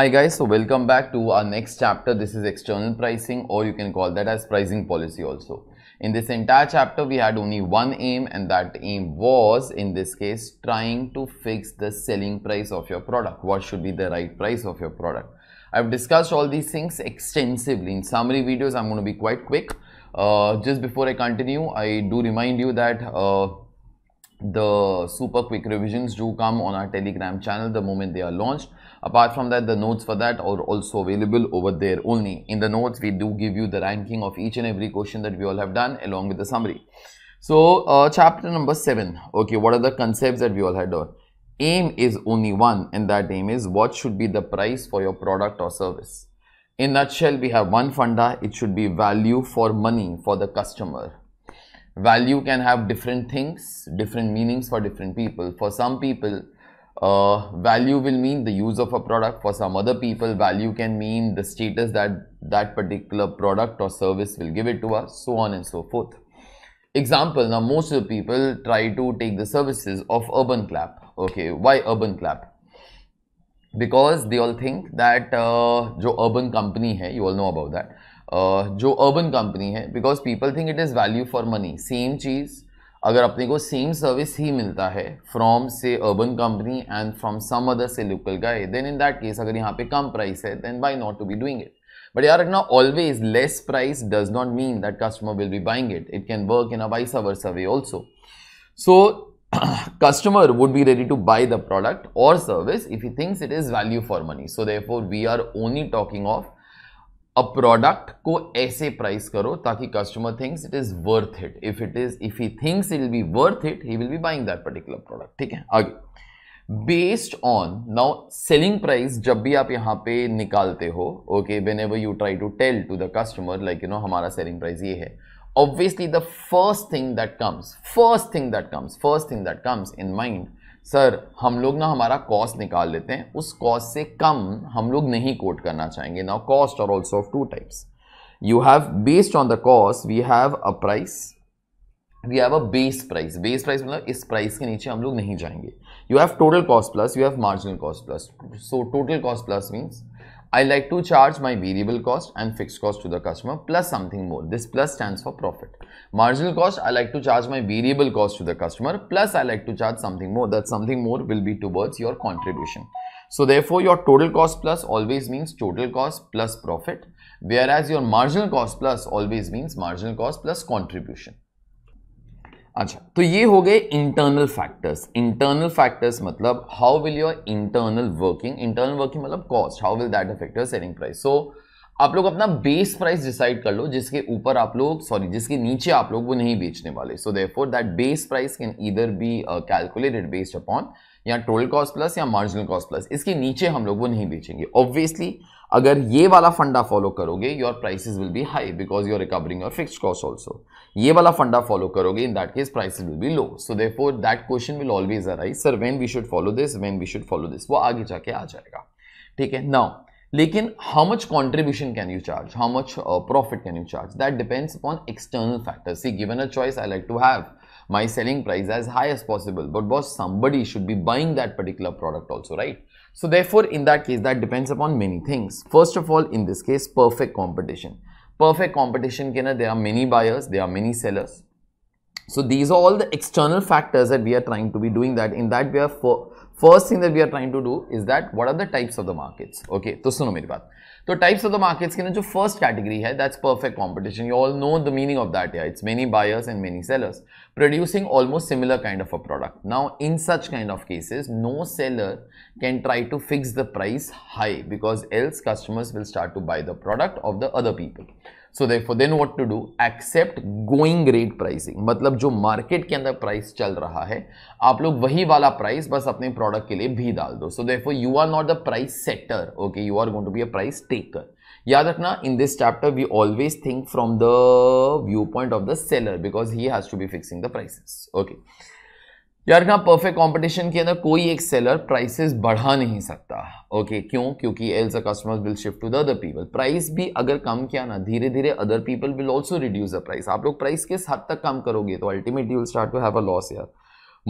Hi guys, so welcome back to our next chapter. This is external pricing or you can call that as pricing policy also. In this entire chapter, we had only one aim and that aim was in this case trying to fix the selling price of your product. What should be the right price of your product? I've discussed all these things extensively. In summary videos, I'm going to be quite quick. Uh, just before I continue, I do remind you that uh, the super quick revisions do come on our telegram channel the moment they are launched Apart from that, the notes for that are also available over there only. In the notes, we do give you the ranking of each and every question that we all have done along with the summary. So, uh, chapter number 7. Okay, what are the concepts that we all had done? Aim is only one and that aim is what should be the price for your product or service. In nutshell, we have one funda. It should be value for money for the customer. Value can have different things, different meanings for different people. For some people, uh, value will mean the use of a product for some other people value can mean the status that that particular product or service will give it to us so on and so forth example now most of the people try to take the services of urban clap okay why urban clap because they all think that uh, jo urban company hai you all know about that uh, जो urban company है because people think it is value for money. Same same अगर अपने को same service ही मिलता है from से urban company and from some other से local guy then in that case अगर यहाँ पे कम प्राइस है then buy not to be doing it but यार रखना always less price does not mean that customer will be buying it it can work in a wise our survey also so customer would be ready to buy the product और service if you thinks it is value for money so there we are only talking of a product को ऐसे price करो ताकि customer thinks it is worth it if it is if he thinks it will be worth it he will be buying that particular product ठीक है आगे based on now selling price जब भी आप यहां पे निकालते हो okay whenever you try to tell to the customer like you know हमारा सेलिंग प्राइस ये है obviously the first thing that comes first thing that comes first thing that comes in mind sir हम लोग ना हमारा cost निकाल लेते हैं उस कॉस्ट से कम हम लोग नहीं कोट करना चाहेंगे now cost are also of two types you have based on the cost we have a price we have a base price base price मतलब इस प्राइस के नीचे हम लोग नहीं जाएंगे you have total cost plus you have marginal cost plus so total cost plus means I like to charge my variable cost and fixed cost to the customer plus something more. This plus stands for profit. Marginal cost, I like to charge my variable cost to the customer plus I like to charge something more. That something more will be towards your contribution. So therefore, your total cost plus always means total cost plus profit, whereas your marginal cost plus always means marginal cost plus contribution. अच्छा तो ये हो गए internal factors internal factors मतलब how will your internal working internal working मतलब cost how will that affect your selling price so आप लोग अपना बेस प्राइस डिसाइड कर लो जिसके ऊपर आप लोग सॉरी जिसके नीचे आप लोग वो नहीं बेचने वाले so therefore that base price can either be calculated based upon या टोटल कॉस्ट प्लस या मार्जिनल कॉस्ट प्लस इसके नीचे हम लोग वो नहीं बेचेंगे ऑब्वियसली अगर ये वाला फंडा फॉलो करोगे your prices will be high because you are recovering your fix cost also ये वाला फंडा फॉलो करोगे in that case prices will be low so therefore that question will always arise sir when we should follow this when we should follow this वो आगे जाके आ जाएगा ठीक है नाउ लेकिन how much contribution can you charge how much profit can you charge that depends upon external factors see given a choice I like to have my selling price as high as possible. But boss, somebody should be buying that particular product also, right? So therefore, in that case, that depends upon many things. First of all, in this case, perfect competition. Perfect competition, there are many buyers, there are many sellers. So these are all the external factors that we are trying to be doing that. In that, we are for first thing that we are trying to do is that what are the types of the markets okay to suno meri baat to types of the markets ki na first category hai that's perfect competition you all know the meaning of that yeah it's many buyers and many sellers producing almost similar kind of a product now in such kind of cases no seller can try to fix the price high because else customers will start to buy the product of the other people so for then what to do except going rate pricing मतलब जो market के अंदर price चल रहा है आप लोग वही वाला प्राइस बस अपने प्रोडक्ट के लिए भी डाल दो so for you are not the price setter okay you are going to be a price taker याद रखना in this chapter we always think from the view point of the seller because he has to be fixing the prices okay यार कहा perfect competition के अंदर कोई एक seller prices बढ़ा नहीं सकता ओके okay, क्यों क्योंकि else a customer will shift to the other people price भी अगर कम किया ना धीरे धीरे other people will also reduce the price आप लोग प्राइस किस हद तक कम करोगे तो ultimately will start to have a loss यार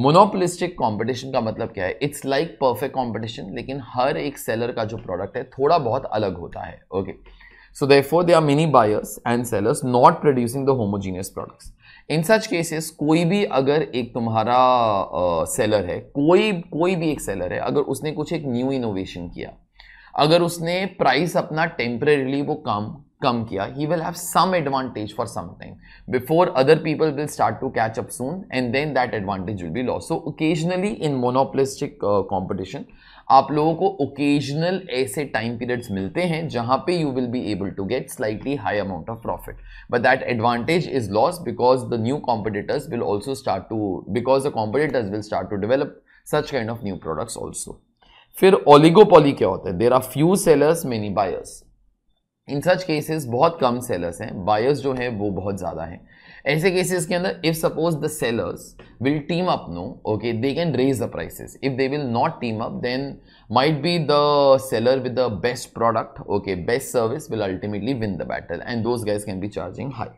मोनोपोलिस्टिक कॉम्पिटिशन का मतलब क्या है इट्स लाइक परफेक्ट कॉम्पिटिशन लेकिन हर एक सेलर का जो प्रोडक्ट है थोड़ा बहुत अलग होता है okay so there are many buyers and sellers not producing the homogeneous products in such cases कोई भी अगर एक तुम्हारा सेलर है कोई कोई भी एक सेलर है अगर उसने कुछ एक न्यू इनोवेशन किया अगर उसने प्राइस अपना टेम्परेली वो कम कम किया he will have some advantage for some time before other people will start to catch up soon and then that advantage will be loss so occasionally in monopolistic competition आप लोगों को occasional ऐसे time periods मिलते हैं जहां पे you will be able to get slightly high amount of profit but that advantage is loss because the new competitors will also start to because the competitors will start to develop such kind of new products also फिर oligopoly क्या होता है there are few sellers many buyers in such cases बहुत कम sellers हैं buyers जो हैं वो बहुत ज़्यादा हैं ऐसे केसेस के अंदर if suppose the sellers will team up no okay they can raise the prices if they will not team up might be the seller with the best product okay best service will ultimately win the battle and those guys can be charging high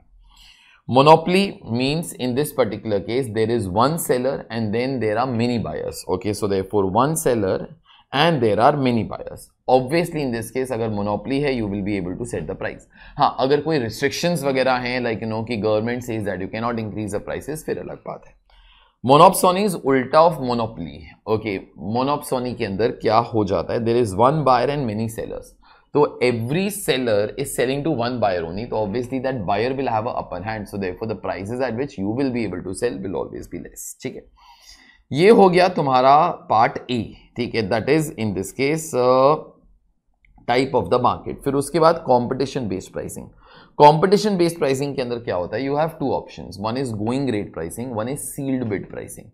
monopoly means in this particular case there is one seller and then there are many buyers okay so therefore one seller and there are many buyers obviously in this case अगर monopoly है you will be able to set the price हाँ अगर कोई restrictions वगैरह हैं like you know कि government says that you can not increase the prices फिर अलग बात है मोनोपसोनी इज उल्टा ऑफ मोनोपली ओके मोनोपसोनी के अंदर क्या हो जाता है there is one buyer and many sellers तो every seller is selling to one buyer only तो obviously that buyer will have a upper hand so for the prices at which you will be able to sell will always be less ठीक है ये हो गया तुम्हारा part A ठीक है that is in this case type of the market फिर उसके बाद competition based pricing competition based pricing के अंदर क्या होता है you have two option one is going rate pricing one is sealed bid pricing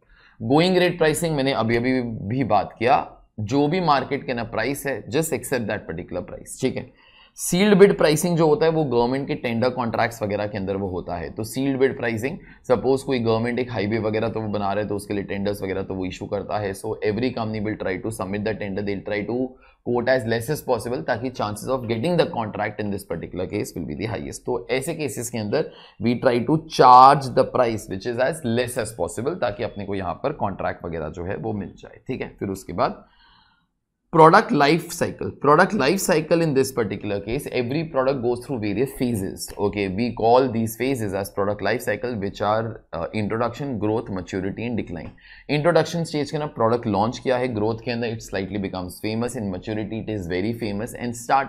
going rate pricing मैंने अभी अभी भी बात किया जो भी मार्केट के ना प्राइस है just accept that particular price ठीक है सील्ड बिड प्राइसिंग जो होता है वो गवर्नमेंट के टेंडर कॉन्ट्रैक्ट्स वगैरह के अंदर वो होता है तो सील्ड बिड प्राइसिंग सपोज कोई गवर्नमेंट एक हाईवे वगैरह तो वो बना रहे तो उसके लिए टेंडर्स वगैरह तो वो इशू करता है so every company will try to submit the tender they'll try to quote as less as possible ताकि chances of getting the contract in this particular case will be the highest तो ऐसे cases के अंदर we try to charge the price which is as less as possible ताकि अपने को यहाँ पर कॉन्ट्रैक्ट वगैरह जो है वो मिल जाए ठीक है फिर उसके बाद product life cycle product life cycle in this particular case every product goes through various phases okay we call these phases as product life cycle which are uh, introduction growth maturity and decline introduction stage ke na product launch kiya hai growth ke it slightly becomes famous in maturity it is very famous and start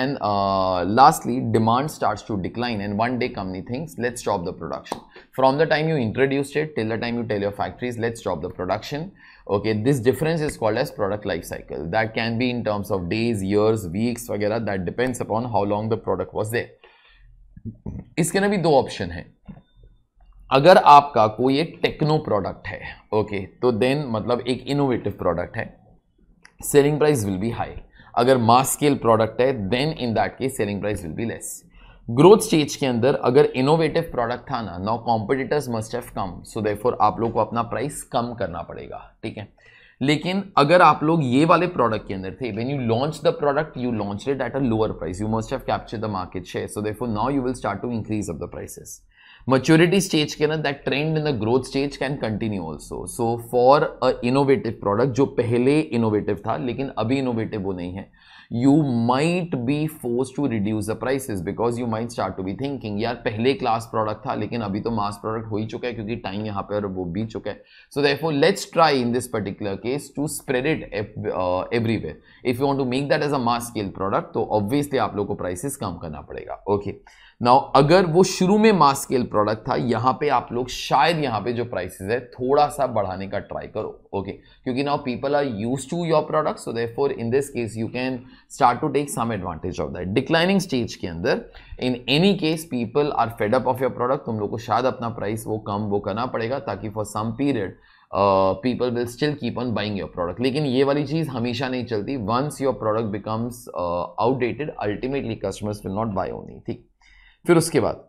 and uh, lastly demand starts to decline and one day company thinks let's stop the production from the time you introduced it till the time you tell your factories let's stop the production okay this difference is called as product life cycle that can be in terms of days years weeks वगैरह that depends upon how long the product was there इसके ना भी दो option है अगर आपका कोई एक टेक्नो प्रोडक्ट है ओके okay, तो देन मतलब एक इनोवेटिव प्रोडक्ट है selling price will be high अगर मास स्केल प्रोडक्ट है then in that case selling price will be less growth stage के अंदर अगर इनोवेटिव प्रोडक्ट था ना now competitors must have come so therefore आप लोग को अपना प्राइस कम करना पड़ेगा ठीक है लेकिन अगर आप लोग ये वाले प्रोडक्ट के अंदर थे when you launch the product you launch it at a lower price you must have capture the market share so therefore now you will start to increase of the prices maturity stage के अंदर that trend in the growth stage can continue also so for a innovative product जो पहले innovative था लेकिन अभी innovative वो नहीं है you might be force to reduce the prices because you might start to be thinking यार पहले क्लास प्रोडक्ट था लेकिन अभी तो मास प्रोडक्ट हो ही चुका है क्योंकि टाइम यहाँ पर वो बीत चुका है सो देखो let's try in this particular case to spread it everywhere if you want to make that as a mass scale product तो ऑब्वियसली आप लोग को प्राइसिस कम करना पड़ेगा ओके okay. नाउ अगर वो शुरू में मास स्केल प्रोडक्ट था यहाँ पे आप लोग शायद यहाँ पे जो प्राइसेस है थोड़ा सा बढ़ाने का ट्राई करो ओके okay. क्योंकि now people are use to your product so therefore in this case you can start to take some advantage of that declining stage के अंदर in any case people are fed up of your product तुम लोग को शायद अपना price वो कम वो करना पड़ेगा ताकि for some period people will still keep on buying your product लेकिन ये वाली चीज़ हमेशा नहीं चलती once your product becomes outdated ultimately customers will not buy only ठीक फिर उसके बाद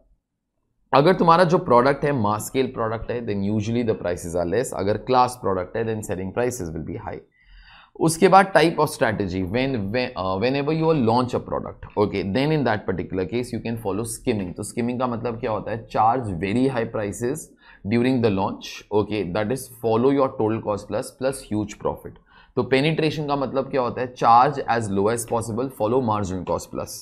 अगर तुम्हारा जो प्रोडक्ट है मास स्केल प्रोडक्ट है then usually the prices are less अगर क्लास प्रोडक्ट है then selling prices will be high उसके बाद type of strategy when whenever you launch a product okay then in that particular case you can follow skimming तो skimming का मतलब क्या होता है charge very high prices during the launch okay that is follow your total cost plus plus huge profit तो penetration का मतलब क्या होता है charge as low as possible follow margin cost plus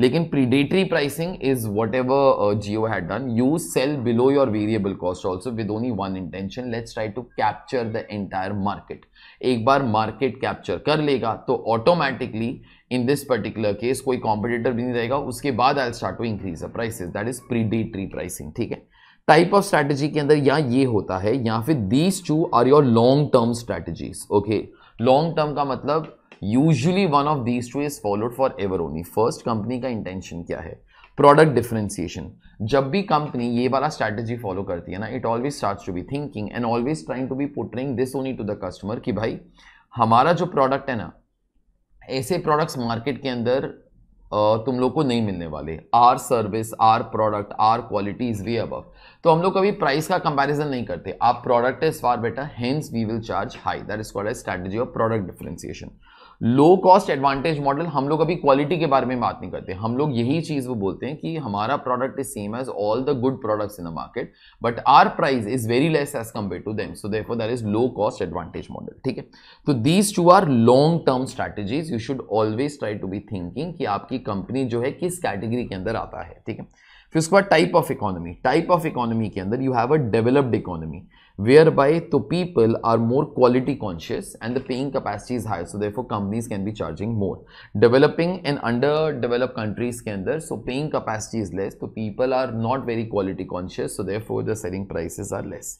लेकिन predatory pricing is whatever Jio had done you sell below your variable cost also with only one intention let's try to capture the entire market एक बार market capture कर लेगा तो automatically in this particular case कोई competitor भी नहीं रहेगा उसके बाद I start to increase the prices that is predatory pricing ठीक है टाइप ऑफ स्ट्रैटेजी के अंदर या ये होता है या फिर these two are your long term strategies okay long term का मतलब usually one of these two is followed forever only first company का इंटेंशन क्या है प्रोडक्ट डिफ्रेंसिएशन जब भी कंपनी ये वाला स्ट्रैटेजी फॉलो करती है ना it always start to be thinking and always trying to be puttering this only to the customer कि भाई हमारा जो प्रोडक्ट है ना ऐसे प्रोडक्ट्स मार्केट के अंदर तुम लोग को नहीं मिलने वाले our service our product our quality is way above तो हम लोग कभी प्राइस का कंपैरिजन नहीं करते आप product is far better hence we will charge high that is called strategy of product differentiation low cost advantage model हम लोग अभी क्वालिटी के बारे में बात नहीं करते हम लोग यही चीज़ वो बोलते हैं कि हमारा product is same as all the good products in the market but our price is very less as compare to them so therefore that is low cost advantage model ठीक है तो these two are long term strategies you should always try to be thinking कि आपकी company जो है किस category के अंदर आता है ठीक है फिर उसके बाद type of economy type of economy के अंदर you have a developed economy whereby the people are more quality conscious and the paying capacity is high so therefore companies can be charging more developing and underdeveloped countries can there so paying capacity is less so people are not very quality conscious so therefore the selling prices are less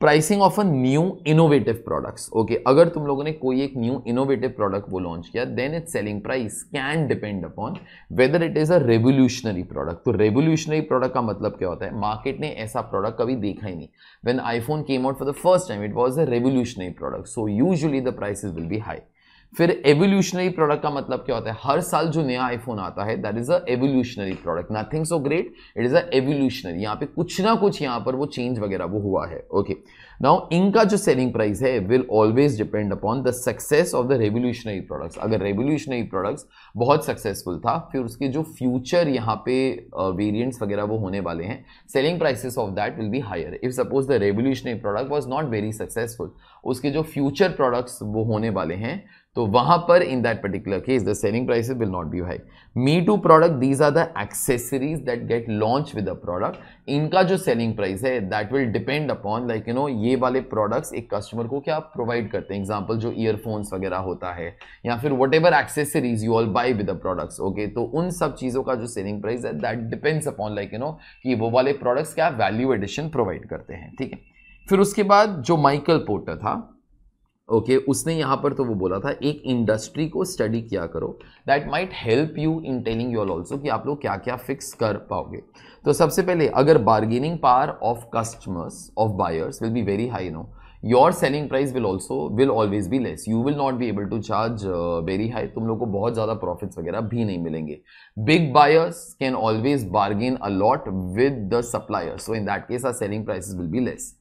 pricing of a new innovative products okay अगर तुम लोगों ने कोई एक new innovative product वो launch किया then it selling price can depend upon whether it is a revolutionary product तो revolutionary product का मतलब क्या होता है मार्केट ने ऐसा प्रोडक्ट कभी देखा ही नहीं when iPhone came out for the first time it was a revolutionary product so usually the price will be high फिर एवोल्यूशनरी प्रोडक्ट का मतलब क्या होता है हर साल जो नया आईफोन आता है that is a evolutionary product nothing so great it is a evolutionary यहाँ पे कुछ ना कुछ यहाँ पर वो चेंज वगैरह वो हुआ है ओके नाउ इनका जो सेलिंग प्राइस है will always depend upon the success of the revolutionary products अगर रेवोल्यूशनरी प्रोडक्ट्स बहुत सक्सेसफुल था फिर उसके जो फ्यूचर यहाँ पे वेरियंट्स वगैरह वो होने वाले हैं selling prices of that will be higher if suppose the revolutionary product was not very successful उसके जो फ्यूचर प्रोडक्ट्स वो होने वाले हैं तो वहां पर in that particular case the selling prices will not be high me too product these are the accessories that get launch with a product इनका जो सेलिंग प्राइस है that will depend upon like you know ये वाले products एक customer को क्या provide करते हैं एग्जाम्पल जो ईयरफोन्स वगैरह होता है या फिर whatever accessories you all buy with products okay तो उन सब चीज़ों का जो सेलिंग प्राइस है that depends upon like you know कि वो वाले प्रोडक्ट्स क्या वैल्यू एडिशन प्रोवाइड करते हैं ठीक है फिर उसके बाद जो माइकल पोर्टर था ओके okay, उसने यहाँ पर तो वो बोला था एक इंडस्ट्री को स्टडी किया करो that might help you in telling you all also कि आप लोग क्या क्या फिक्स कर पाओगे तो सबसे पहले अगर bargaining power of customers of buyers will be very high no your selling price will also will always be less you will not be able to charge very high तुम लोग को बहुत ज़्यादा प्रॉफिट्स वगैरह भी नहीं मिलेंगे big buyers can always bargain a lot with the supplier so in that case our selling price will be less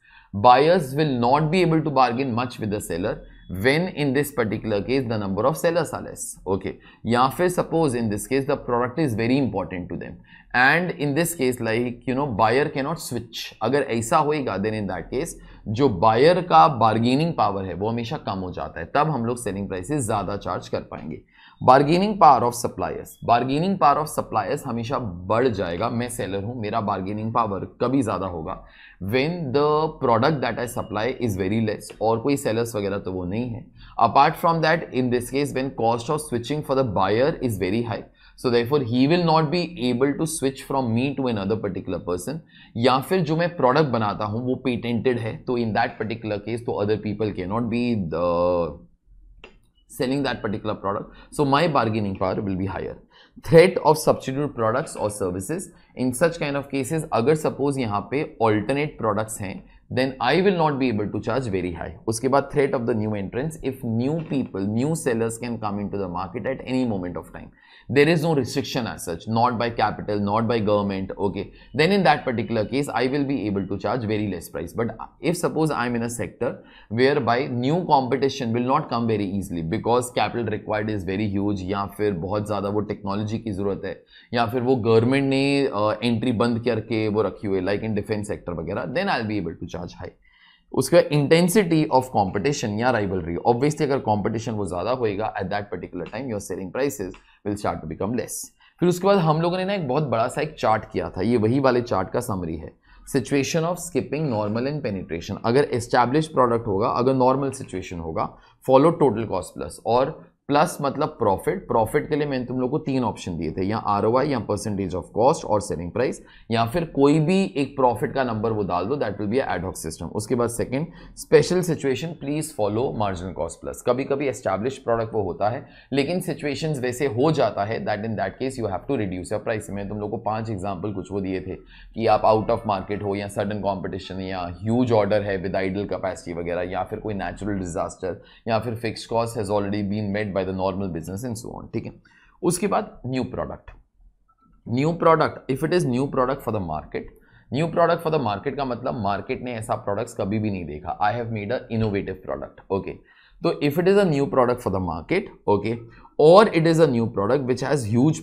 buyers will not be able to bargain much with the seller when in this particular case the number of sellers are less okay या fir suppose in this case the product is very important to them and in this case like you know buyer cannot switch agar aisa होएगा then in that case जो buyer का bargaining power है वो हमेशा कम हो जाता है तब हम लोग selling prices ज़्यादा charge कर पाएंगे bargaining power of suppliers bargaining power of suppliers हमेशा बढ़ जाएगा मैं सेलर हूं मेरा बार्गेनिंग पावर कभी ज़्यादा होगा when the product that I supply is very less और कोई सेलर्स वगैरह तो वो नहीं है apart from that in this case when cost of switching for the buyer is very high so therefore he will not be able to switch from me to another particular person या फिर जो मैं product बनाता हूँ वो patented है तो in that particular case तो अदर पीपल के not be the selling that particular product. So my bargaining power will be higher. Threat of substitute products or services. In such kind of cases, अगर suppose यहाँ पे alternate products हैं then I will not be able to charge very high. उसके बाद threat of the new entrants if new people, new sellers can come into the market at any moment of time. there is no restriction as such not by capital not by government okay then in that particular case i will be able to charge very less price but if suppose i am in a sector whereby new competition will not come very easily because capital required is very huge ya fir bahut zyada wo technology ki zarurat hai ya fir wo government ne uh, entry band karke wo rakhi है like in defense sector wagera then i'll be able to charge high उसका intensity of competition या rivalry obviously अगर competition वो ज़्यादा होएगा at that particular time your selling prices will start to become less फिर उसके बाद हम लोगों ने ना एक बहुत बड़ा सा एक चार्ट किया था ये वही वाले चार्ट का समरी है situation of skipping normal and penetration अगर एस्टैब्लिश प्रोडक्ट होगा अगर नॉर्मल सिचुएशन होगा फॉलो टोटल कॉस्ट प्लस और प्लस मतलब प्रॉफिट प्रॉफिट के लिए मैंने तुम लोग को तीन ऑप्शन दिए थे या आर ओ या परसेंटेज ऑफ कॉस्ट और सेलिंग प्राइस या फिर कोई भी एक प्रॉफिट का नंबर वो डाल दो that will be ad hoc system उसके बाद second special situation please follow marginal cost plus कभी कभी एस्टैब्लिश प्रोडक्ट वो होता है लेकिन सिचुएशन वैसे हो जाता है that in that case you have to reduce your price मैंने तुम लोग को पांच एग्जाम्पल कुछ वो दिए थे कि आप आउट ऑफ मार्केट हो या सडन कॉम्पिटिशन या ह्यूज ऑर्डर है विद आइडल कैपेसिटी वगैरह या फिर कोई नेचुरल डिजास्टर या फिर fix cost has already been made by the normal business in so on ठीक है उसके बाद new product new product if it is new product for the market new product for the market का मतलब market ने ऐसा product कभी भी नहीं देखा I have made a innovative product okay तो if it is a product for the market okay और it is a new product which has huge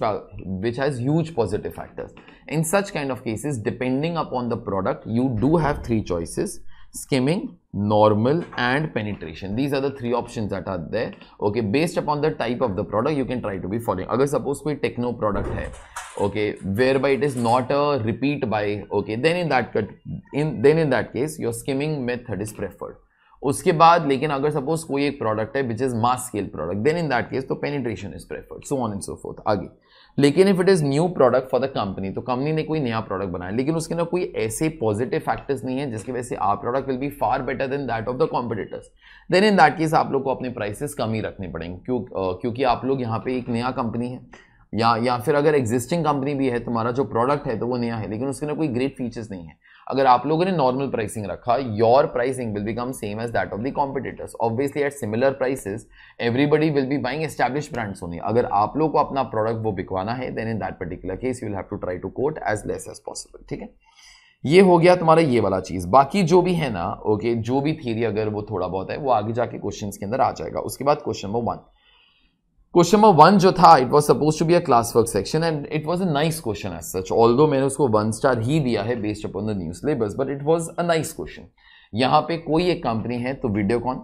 which has huge positive factors in such kind of cases depending upon the product you do have three choices skimming, normal and penetration. These are the three options that are there. Okay, based upon the type of the product, you can try to be following. अगर suppose कोई techno product है, okay, whereby it is not a repeat buy, okay, then in that in then in that case your skimming method is preferred. उसके बाद लेकिन अगर suppose कोई एक product है which is mass scale product then in that case तो penetration is preferred so on and so forth आगे लेकिन if it is new product for the company तो कंपनी ने कोई नया प्रोडक्ट बनाया लेकिन उसके अंदर कोई ऐसे पॉजिटिव फैक्टर्स नहीं है जिसकी वजह से आप product will be far better than that of the competitors then in that case आप लोग को अपने प्राइसेस कम ही रखने पड़ेंगे क्यों क्योंकि आप लोग यहाँ पे एक नया कंपनी है या या फिर अगर एग्जिस्टिंग कंपनी भी है तुम्हारा जो प्रोडक्ट है तो वो नया है लेकिन उसके अंदर कोई ग्रेट फीचर्स नहीं है अगर आप लोगों ने नॉर्मल प्राइसिंग रखा your pricing will become same as that of the competitors obviously at similar prices everybody will be buying establish brands होनी अगर आप लोग को अपना प्रोडक्ट वो बिकवाना है then in that particular case you will have to try to quote as less as possible ठीक है ये हो गया तुम्हारा ये वाला चीज़ बाकी जो भी है ना ओके okay, जो भी थीरी अगर वो थोड़ा बहुत है वो आगे जाके क्वेश्चन के अंदर आ जाएगा उसके बाद question number one question number one जो था it was suppose to be a class work section and it was a nice question as such although मैंने उसको वन स्टार ही दिया है based upon the new syllabus but it was a nice question यहां पे कोई एक company है तो Videocon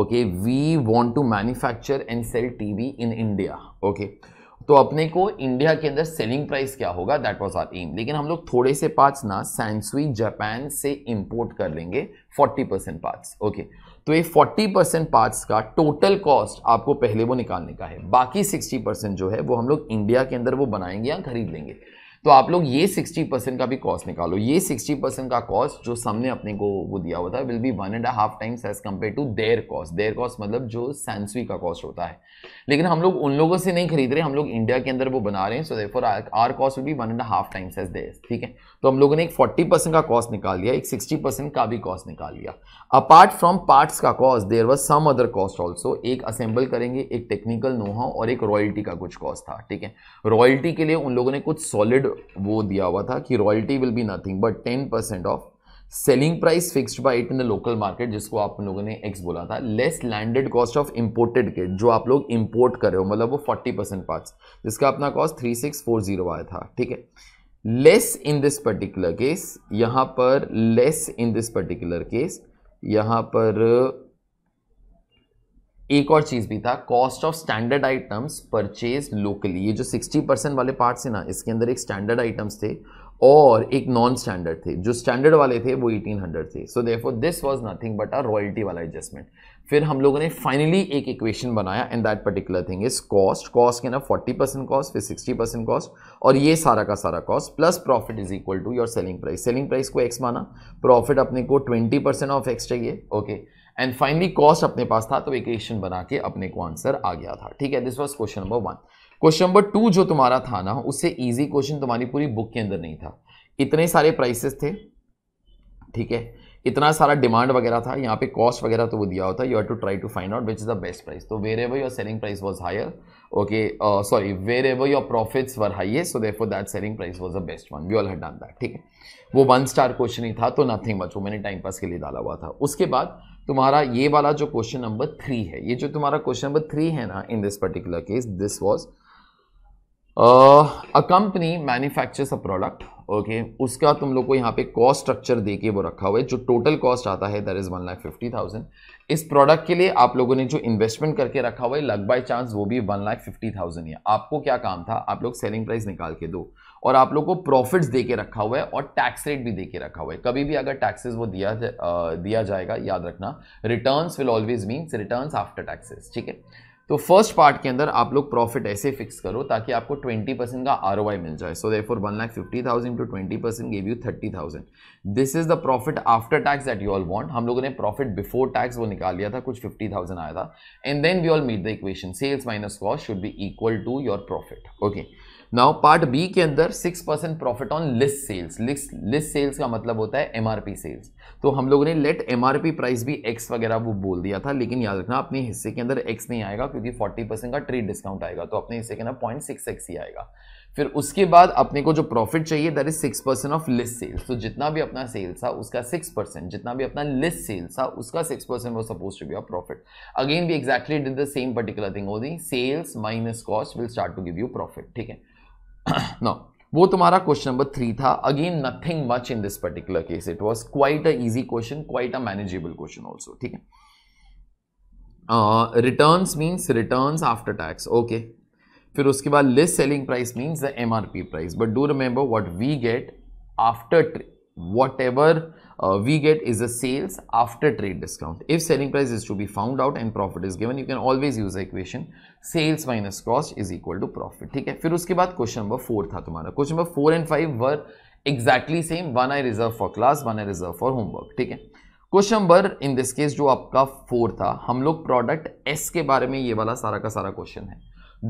okay we want to manufacture and sell TV in India okay okay. तो अपने को इंडिया के अंदर सेलिंग प्राइस क्या होगा दैट वाज आर एम लेकिन हम लोग थोड़े से पार्ट्स ना सैंसुई जापान से इंपोर्ट कर लेंगे 40 परसेंट पार्ट्स ओके तो ये 40 परसेंट पार्ट्स का टोटल कॉस्ट आपको पहले वो निकालने का है बाकी 60 परसेंट जो है वो हम लोग इंडिया के अंदर वो बनाएंगे या खरीद लेंगे तो आप लोग ये 60 परसेंट का भी कॉस्ट निकालो ये 60 परसेंट का कॉस्ट जो सामने अपने को वो दिया हुआ था will be one and half times as compare to their cost their cost मतलब जो सैंसवी का कॉस्ट होता है लेकिन हम लोग उन लोगों से नहीं खरीद रहे हम लोग इंडिया के अंदर वो बना रहे हैं so therefore our cost will be one and half times as their ठीक है तो हम लोगों ने एक फोर्टी का कॉस्ट निकाल लिया एक सिक्सटी का भी कॉस्ट निकाल लिया अपार्ट फ्रॉम पार्ट्स का cost there was some other cost also एक असेंबल करेंगे एक टेक्निकल नोहा और एक रॉयल्टी का कुछ कॉस्ट था ठीक है रॉयल्टी के लिए उन लोगों ने कुछ सॉलिड वो दिया हुआ था कि royalty will be nothing but ten percent of selling price fixed by it in the local market जिसको आप लोगों ने एक्स बोला था less landed cost of imported kit जो आप लोग इम्पोर्ट कर रहे हो मतलब वो फोर्टी परसेंट पार्ट जिसका अपना cost three six four zero आया था ठीक है less in this particular case यहाँ पर less in this particular case यहाँ पर एक और चीज़ भी था cost of standard items purchase locally ये जो 60 परसेंट वाले पार्ट्स है ना इसके अंदर एक स्टैंडर्ड आइटम्स थे और एक नॉन स्टैंडर्ड थे जो स्टैंडर्ड वाले थे वो 1800 थे सो therefore this was nothing but a royalty वाला एडजस्टमेंट फिर हम लोगों ने फाइनली एक इक्वेशन बनाया and that particular thing is cost cost के ना 40 परसेंट कॉस्ट फिर 60 परसेंट कॉस्ट और ये सारा का सारा cost plus profit is equal to your selling price selling price को एक्स माना प्रॉफिट अपने को ट्वेंटी परसेंट ऑफ एक्स चाहिए okay okay. And finally cost अपने पास था तो इक्वेशन बना के अपने को आंसर आ गया था ठीक है this was question number one question number two जो तुम्हारा था ना उससे ईजी क्वेश्चन तुम्हारी पूरी बुक के अंदर नहीं था इतने सारे प्राइसेस थे ठीक है इतना सारा डिमांड वगैरह था यहाँ पे कॉस्ट वगैरह तो वो दिया होता है you have to try to find out which is the best price तो wherever your selling price was higher okay sorry wherever your profits were higher so there that selling price was the best one we all had done that ठीक है वो one star question ही था तो nothing much वो मैंने time pass के लिए डाला हुआ था उसके बाद तुम्हारा ये वाला जो क्वेश्चन नंबर थ्री है ये जो तुम्हारा क्वेश्चन नंबर थ्री है ना in this particular case this was a company manufactures a product okay उसका तुम लोग को यहाँ पे कॉस्ट स्ट्रक्चर दे के वो रखा हुआ है जो टोटल कॉस्ट आता है that is one lakh fifty thousand इस प्रोडक्ट के लिए आप लोगों ने जो इन्वेस्टमेंट करके रखा हुआ है लग बाई चांस वो भी वन लाख फिफ्टी थाउजेंड है आपको क्या काम था आप लोग सेलिंग प्राइस निकाल के दो और आप लोग को प्रॉफिट्स दे के रखा हुआ है और टैक्स रेट भी दे के रखा हुआ है कभी भी अगर टैक्सेस वो दिया जा, दिया जाएगा याद रखना returns will always means returns after taxes ठीक है तो फर्स्ट पार्ट के अंदर आप लोग प्रॉफिट ऐसे फिक्स करो ताकि आपको 20 परसेंट का आर मिल जाए so four one lakh fifty thousand to twenty percent gave you thirty thousand this is the profit after tax that you all want हम लोगों ने प्रॉफिट बिफोर टैक्स वो निकाल लिया था कुछ फिफ्टी थाउजेंड आया था and then we all meet the equation sales minus cost should be equal to your profit okay now part B के अंदर six percent profit on list sales list list sales का मतलब होता है MRP sales तो हम लोगों ने लेट एमआरपी प्राइस भी एक्स वगैरह वो बोल दिया था लेकिन याद रखना अपने हिस्से के अंदर एक्स नहीं आएगा क्योंकि फोर्टी परसेंट का ट्रेड डिस्काउंट आएगा तो अपने हिस्से के अंदर पॉइंट सिक्स एक्स ही आएगा फिर उसके बाद अपने को जो प्रॉफिट चाहिए that is six percent of list sales तो जितना भी अपना सेल्स था उसका सिक्स परसेंट जितना भी अपना लिस्ट सेल्स था उसका सिक्स परसेंट वो suppose to be of profit again भी exactly did the same particular thing only sales minus cost will start to give you profit ठीक है नो वो तुम्हारा क्वेश्चन नंबर थ्री था again nothing much in this particular case it was quite a easy question quite a manageable question also ठीक है return means return after tax okay फिर उसके बाद list selling price means the M R P price but do remember what we get after whatever uh, we get is the sales after trade discount. If selling price is to be found out and profit is given, you can always use the equation sales minus cost is equal to profit. ठीक है फिर उसके बाद question number four था तुम्हारा question number four and five were exactly same one I reserve for class one I reserve for homework ठीक है question number in this case जो आपका फोर था हम लोग प्रोडक्ट एस के बारे में ये वाला सारा का सारा क्वेश्चन है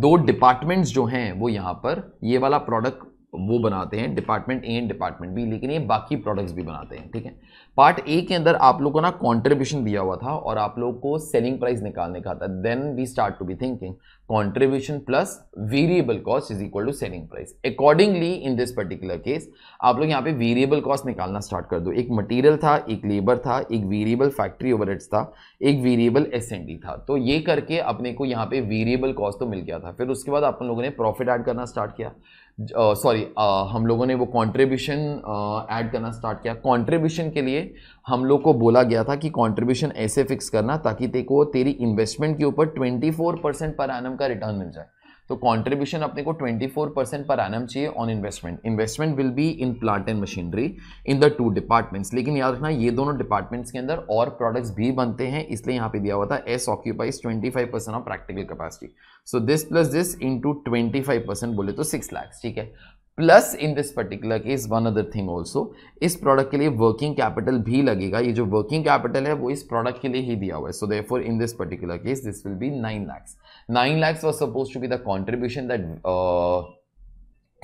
दो डिपार्टमेंट्स जो हैं वो यहाँ पर ये वाला प्रोडक्ट वो बनाते हैं department A and department B लेकिन ये बाकी प्रोडक्ट्स भी बनाते हैं ठीक है पार्ट ए के अंदर आप लोगों को ना कॉन्ट्रीब्यूशन दिया हुआ था और आप लोग को सेलिंग प्राइस निकालने का था then we start to be thinking contribution plus variable cost is equal to selling price accordingly in this particular case आप लोग यहाँ पे वेरिएबल कॉस्ट निकालना स्टार्ट कर दो एक मटीरियल था एक लेबर था एक वेरिएबल फैक्ट्री ओवर था एक वेरिएबल एस था तो ये करके अपने को यहाँ पे वेरिएबल कॉस्ट तो मिल गया था फिर उसके बाद आप लोगों ने प्रॉफिट एड करना स्टार्ट किया सॉरी uh, uh, हम लोगों ने वो कंट्रीब्यूशन ऐड uh, करना स्टार्ट किया कंट्रीब्यूशन के लिए हम लोग को बोला गया था कि कंट्रीब्यूशन ऐसे फिक्स करना ताकि ते को तेरी इन्वेस्टमेंट के ऊपर 24 परसेंट पर एनम का रिटर्न मिल जाए तो कंट्रीब्यूशन अपने को 24 परसेंट पर एनम चाहिए on investment investment will be in plant and machinery in the two departments लेकिन याद रखना ये दोनों डिपार्टमेंट्स के अंदर और प्रोडक्ट्स भी बनते हैं इसलिए यहाँ पे दिया हुआ था as occupies twenty percent of practical capacity so this plus this into twenty five percent बोले तो सिक्स लैक्स ठीक है plus in this particular case one other thing also इस प्रोडक्ट के लिए वर्किंग कैपिटल भी लगेगा ये जो वर्किंग कैपिटल है वो इस प्रोडक्ट के लिए ही दिया हुआ है so four in this particular case this will be nine lakhs nine lakhs was suppose to be the contribution that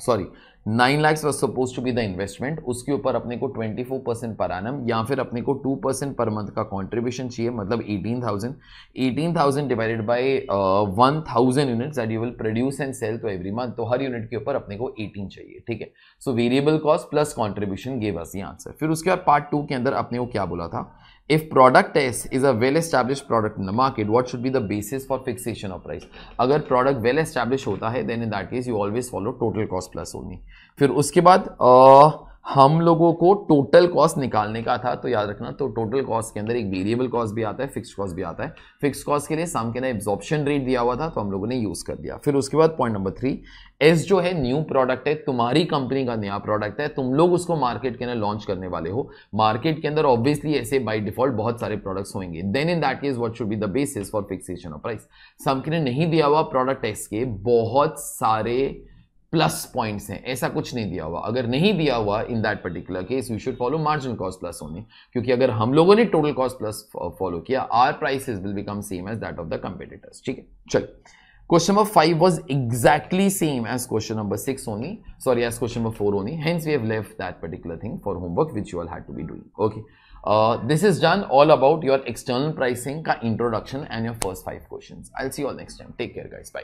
sorry nine lakhs was suppose to be the investment उसके ऊपर अपने को ट्वेंटी फोर परसेंट पर आनम या फिर अपने को टू परसेंट पर मंथ का कॉन्ट्रीब्यूशन चाहिए मतलब eighteen thousand eighteen thousand divided by one thousand units that you will produce and sell to every month तो हर यूनिट के ऊपर अपने को एटीन चाहिए ठीक है so variable cost plus contribution gave us ये आंसर फिर उसके बाद पार्ट टू के अंदर अपने को क्या बोला था if product s is a well established product in the market what should be the basis for fixation of price अगर product well established होता है then in that case you always follow total cost plus only फिर उसके बाद uh, हम लोगों को total cost निकालने का था तो याद रखना तो टोटल कॉस्ट के अंदर एक वेरिएबल कॉस्ट भी आता है फिक्स कॉस्ट भी आता है फिक्स कॉस्ट के लिए साम के ना एब्जॉर्प्शन रेट दिया हुआ था तो हम लोगों ने यूज़ कर दिया फिर उसके बाद पॉइंट नंबर थ्री एस जो है न्यू प्रोडक्ट है तुम्हारी कंपनी का नया प्रोडक्ट है तुम लोग उसको मार्केट के अंदर लॉन्च करने वाले हो मार्केट के अंदर ऑब्वियसली ऐसे बाई डिफॉल्ट बहुत सारे प्रोडक्ट्स होंगे then in that case what should be the basis for fixation of price साम के ने नहीं दिया हुआ प्रोडक्ट एस के बहुत सारे प्लस पॉइंट्स हैं ऐसा कुछ नहीं दिया हुआ अगर नहीं दिया हुआ in that particular case you should follow margin cost plus only क्योंकि अगर हम लोगों ने टोटल कॉस्ट प्लस फॉलो किया our prices will become same as that of the competitors ठीक है चलिए question number five was exactly same as question number six only sorry as question number four only hence we have left that particular thing for homework which you'll had to be doing okay this is done all about your external pricing का introduction and your first five question I see all next time take care guys bye